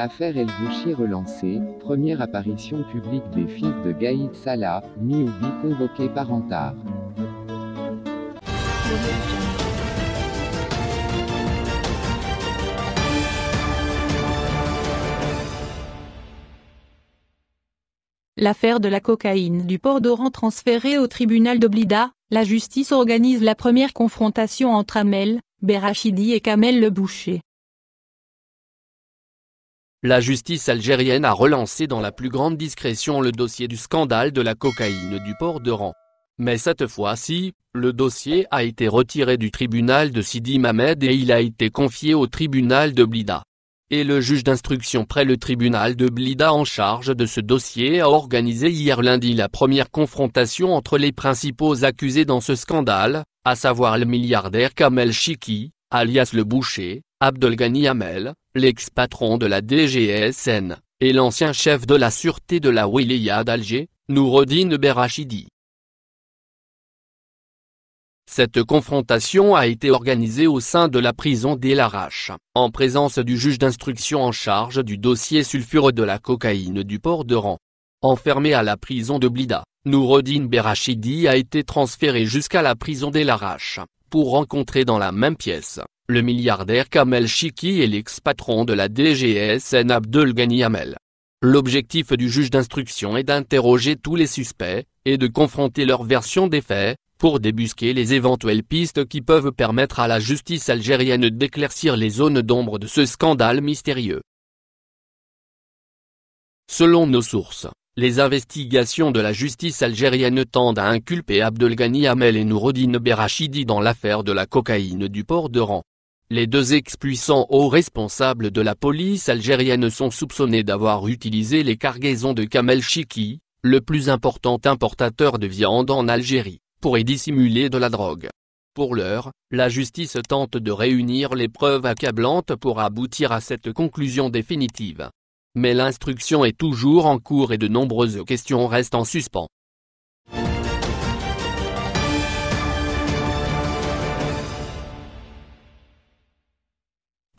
Affaire El Bouchi relancée, première apparition publique des fils de Gaïd Salah, Mioubi convoqué par Antar. L'affaire de la cocaïne du port d'Oran transférée au tribunal d'Oblida, la justice organise la première confrontation entre Amel, Berachidi et Kamel le Boucher. La justice algérienne a relancé dans la plus grande discrétion le dossier du scandale de la cocaïne du port de Rang. Mais cette fois-ci, le dossier a été retiré du tribunal de Sidi Mamed et il a été confié au tribunal de Blida. Et le juge d'instruction près le tribunal de Blida en charge de ce dossier a organisé hier lundi la première confrontation entre les principaux accusés dans ce scandale, à savoir le milliardaire Kamel Chiki, alias le boucher, Abdelgani Amel, l'ex-patron de la DGSN, et l'ancien chef de la sûreté de la Wilaya d'Alger, Noureddine Berachidi. Cette confrontation a été organisée au sein de la prison d'El-Arache, en présence du juge d'instruction en charge du dossier sulfureux de la cocaïne du port de Rang. Enfermé à la prison de Blida, Noureddin Berachidi a été transféré jusqu'à la prison del Laraches, pour rencontrer dans la même pièce, le milliardaire Kamel Chiki et l'ex-patron de la DGSN Ghani Hamel. L'objectif du juge d'instruction est d'interroger tous les suspects, et de confronter leur version des faits, pour débusquer les éventuelles pistes qui peuvent permettre à la justice algérienne d'éclaircir les zones d'ombre de ce scandale mystérieux. Selon nos sources, les investigations de la justice algérienne tendent à inculper Abdelghani Hamel et Nourodine Berachidi dans l'affaire de la cocaïne du port de Rang. Les deux ex-puissants hauts responsables de la police algérienne sont soupçonnés d'avoir utilisé les cargaisons de Kamel Chiki, le plus important importateur de viande en Algérie, pour y dissimuler de la drogue. Pour l'heure, la justice tente de réunir les preuves accablantes pour aboutir à cette conclusion définitive. Mais l'instruction est toujours en cours et de nombreuses questions restent en suspens.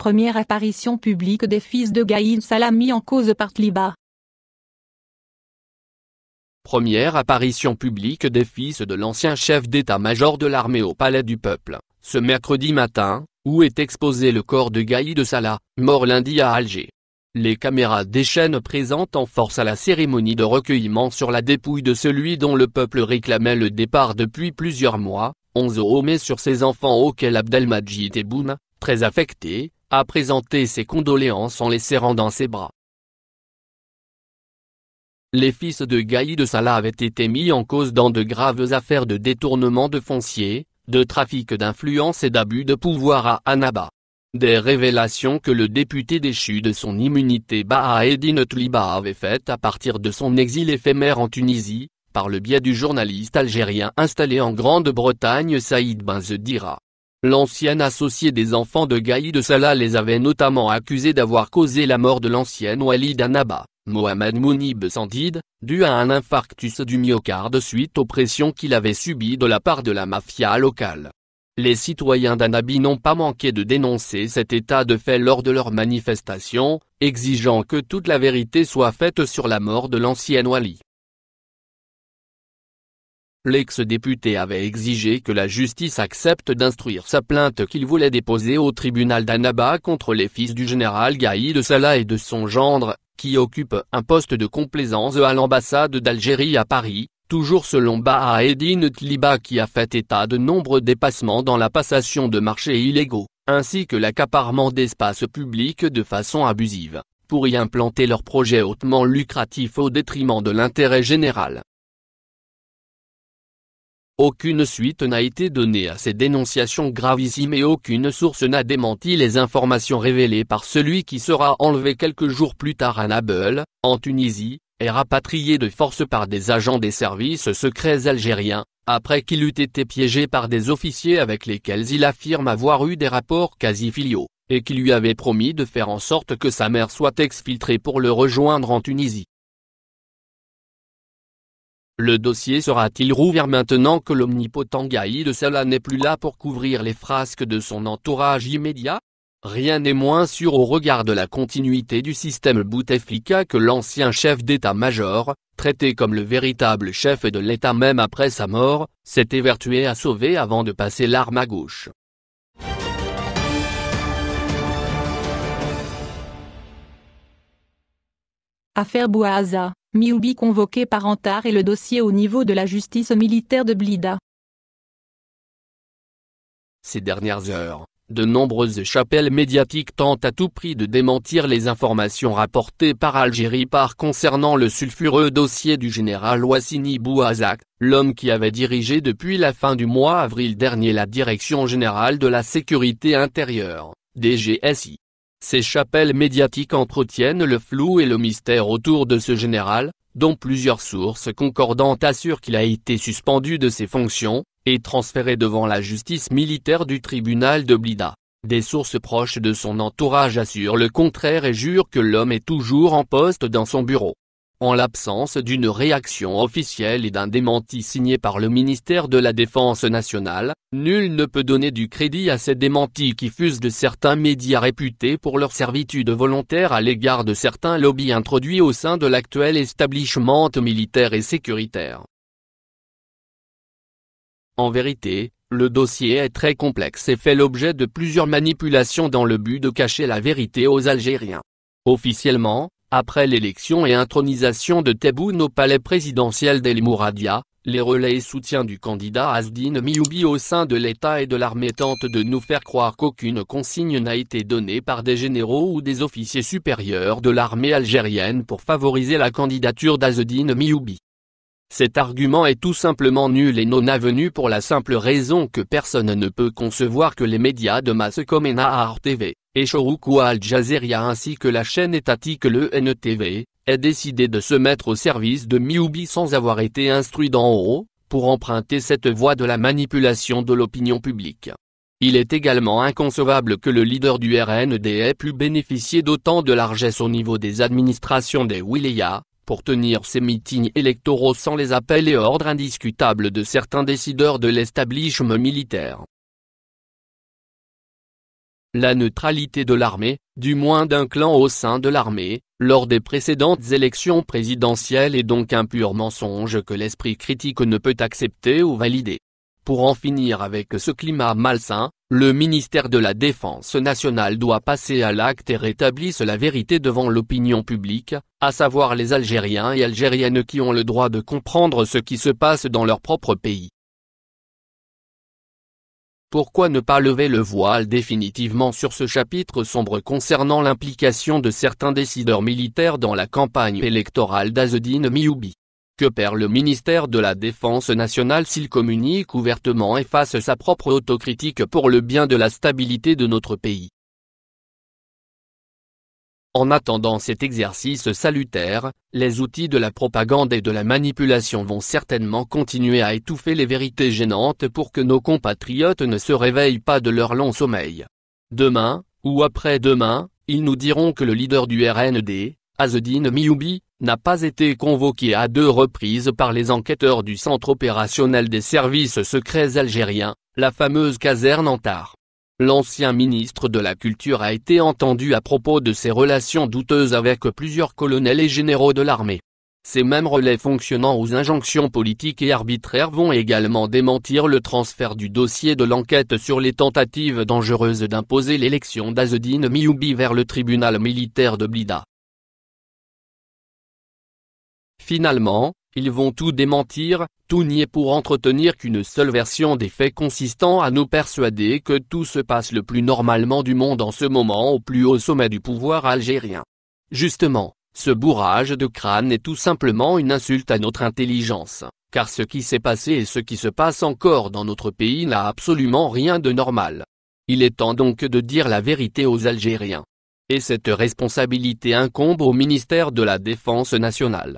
Première apparition publique des fils de Gaïn mis en cause par Tliba. Première apparition publique des fils de l'ancien chef d'état-major de l'armée au Palais du Peuple, ce mercredi matin, où est exposé le corps de Gaïd de Salah, mort lundi à Alger. Les caméras des chaînes présentes en force à la cérémonie de recueillement sur la dépouille de celui dont le peuple réclamait le départ depuis plusieurs mois, 11 hommes sur ses enfants auxquels Abdelmajid Eboum, très affecté, a présenté ses condoléances en les serrant dans ses bras. Les fils de Gaïd de Salah avaient été mis en cause dans de graves affaires de détournement de foncier, de trafic d'influence et d'abus de pouvoir à Annaba. Des révélations que le député déchu de son immunité Baha Eddine Tliba avait faites à partir de son exil éphémère en Tunisie, par le biais du journaliste algérien installé en Grande-Bretagne Saïd Benzedira. L'ancienne associée des enfants de Gaïd de Salah les avait notamment accusés d'avoir causé la mort de l'ancienne Wali d'Anaba, Mohamed Mounib Sandid, dû à un infarctus du myocarde suite aux pressions qu'il avait subies de la part de la mafia locale. Les citoyens d'Anabi n'ont pas manqué de dénoncer cet état de fait lors de leurs manifestations, exigeant que toute la vérité soit faite sur la mort de l'ancienne Wali l'ex-député avait exigé que la justice accepte d'instruire sa plainte qu'il voulait déposer au tribunal d'Anaba contre les fils du général Gaïd Salah et de son gendre, qui occupe un poste de complaisance à l'ambassade d'Algérie à Paris, toujours selon Baha Eddine Tliba qui a fait état de nombreux dépassements dans la passation de marchés illégaux, ainsi que l'accaparement d'espaces publics de façon abusive, pour y implanter leurs projets hautement lucratifs au détriment de l'intérêt général. Aucune suite n'a été donnée à ces dénonciations gravissimes et aucune source n'a démenti les informations révélées par celui qui sera enlevé quelques jours plus tard à Nabeul, en Tunisie, et rapatrié de force par des agents des services secrets algériens, après qu'il eût été piégé par des officiers avec lesquels il affirme avoir eu des rapports quasi-filiaux, et qui lui avaient promis de faire en sorte que sa mère soit exfiltrée pour le rejoindre en Tunisie. Le dossier sera-t-il rouvert maintenant que l'omnipotent Gaï de Sala n'est plus là pour couvrir les frasques de son entourage immédiat Rien n'est moins sûr au regard de la continuité du système Bouteflika que l'ancien chef d'état-major, traité comme le véritable chef de l'état même après sa mort, s'est évertué à sauver avant de passer l'arme à gauche. Affaire Bouaza Mioubi convoqué par Antar et le dossier au niveau de la justice militaire de Blida. Ces dernières heures, de nombreuses chapelles médiatiques tentent à tout prix de démentir les informations rapportées par Algérie par concernant le sulfureux dossier du général Ouassini Bouazak, l'homme qui avait dirigé depuis la fin du mois avril dernier la Direction Générale de la Sécurité Intérieure, DGSI. Ces chapelles médiatiques entretiennent le flou et le mystère autour de ce général, dont plusieurs sources concordantes assurent qu'il a été suspendu de ses fonctions, et transféré devant la justice militaire du tribunal de Blida. Des sources proches de son entourage assurent le contraire et jurent que l'homme est toujours en poste dans son bureau. En l'absence d'une réaction officielle et d'un démenti signé par le ministère de la Défense nationale, nul ne peut donner du crédit à ces démentis qui fusent de certains médias réputés pour leur servitude volontaire à l'égard de certains lobbies introduits au sein de l'actuel establishment militaire et sécuritaire. En vérité, le dossier est très complexe et fait l'objet de plusieurs manipulations dans le but de cacher la vérité aux Algériens. Officiellement, après l'élection et intronisation de Tebboune au palais présidentiel d'El Mouradia, les relais et soutiens du candidat Asdine Mioubi au sein de l'État et de l'armée tentent de nous faire croire qu'aucune consigne n'a été donnée par des généraux ou des officiers supérieurs de l'armée algérienne pour favoriser la candidature d'Azedine Mioubi. Cet argument est tout simplement nul et non avenu pour la simple raison que personne ne peut concevoir que les médias de masse comme Enaar TV, et Al jazeria ainsi que la chaîne étatique le NTV, ait décidé de se mettre au service de Mioubi sans avoir été instruit d'en haut, pour emprunter cette voie de la manipulation de l'opinion publique. Il est également inconcevable que le leader du RND ait pu bénéficier d'autant de largesse au niveau des administrations des Wilayas, pour tenir ses meetings électoraux sans les appels et ordres indiscutables de certains décideurs de l'establishment militaire la neutralité de l'armée, du moins d'un clan au sein de l'armée, lors des précédentes élections présidentielles est donc un pur mensonge que l'esprit critique ne peut accepter ou valider. Pour en finir avec ce climat malsain, le ministère de la Défense nationale doit passer à l'acte et rétablisse la vérité devant l'opinion publique, à savoir les Algériens et Algériennes qui ont le droit de comprendre ce qui se passe dans leur propre pays. Pourquoi ne pas lever le voile définitivement sur ce chapitre sombre concernant l'implication de certains décideurs militaires dans la campagne électorale d'Azedine Mioubi Que perd le ministère de la Défense nationale s'il communique ouvertement et fasse sa propre autocritique pour le bien de la stabilité de notre pays en attendant cet exercice salutaire, les outils de la propagande et de la manipulation vont certainement continuer à étouffer les vérités gênantes pour que nos compatriotes ne se réveillent pas de leur long sommeil. Demain, ou après-demain, ils nous diront que le leader du RND, Azedine Mioubi, n'a pas été convoqué à deux reprises par les enquêteurs du Centre opérationnel des services secrets algériens, la fameuse caserne Antar. L'ancien ministre de la Culture a été entendu à propos de ses relations douteuses avec plusieurs colonels et généraux de l'armée. Ces mêmes relais fonctionnant aux injonctions politiques et arbitraires vont également démentir le transfert du dossier de l'enquête sur les tentatives dangereuses d'imposer l'élection d'Azedine Mioubi vers le tribunal militaire de Blida. Finalement, ils vont tout démentir, tout nier pour entretenir qu'une seule version des faits consistant à nous persuader que tout se passe le plus normalement du monde en ce moment au plus haut sommet du pouvoir algérien. Justement, ce bourrage de crâne est tout simplement une insulte à notre intelligence, car ce qui s'est passé et ce qui se passe encore dans notre pays n'a absolument rien de normal. Il est temps donc de dire la vérité aux Algériens. Et cette responsabilité incombe au ministère de la Défense nationale.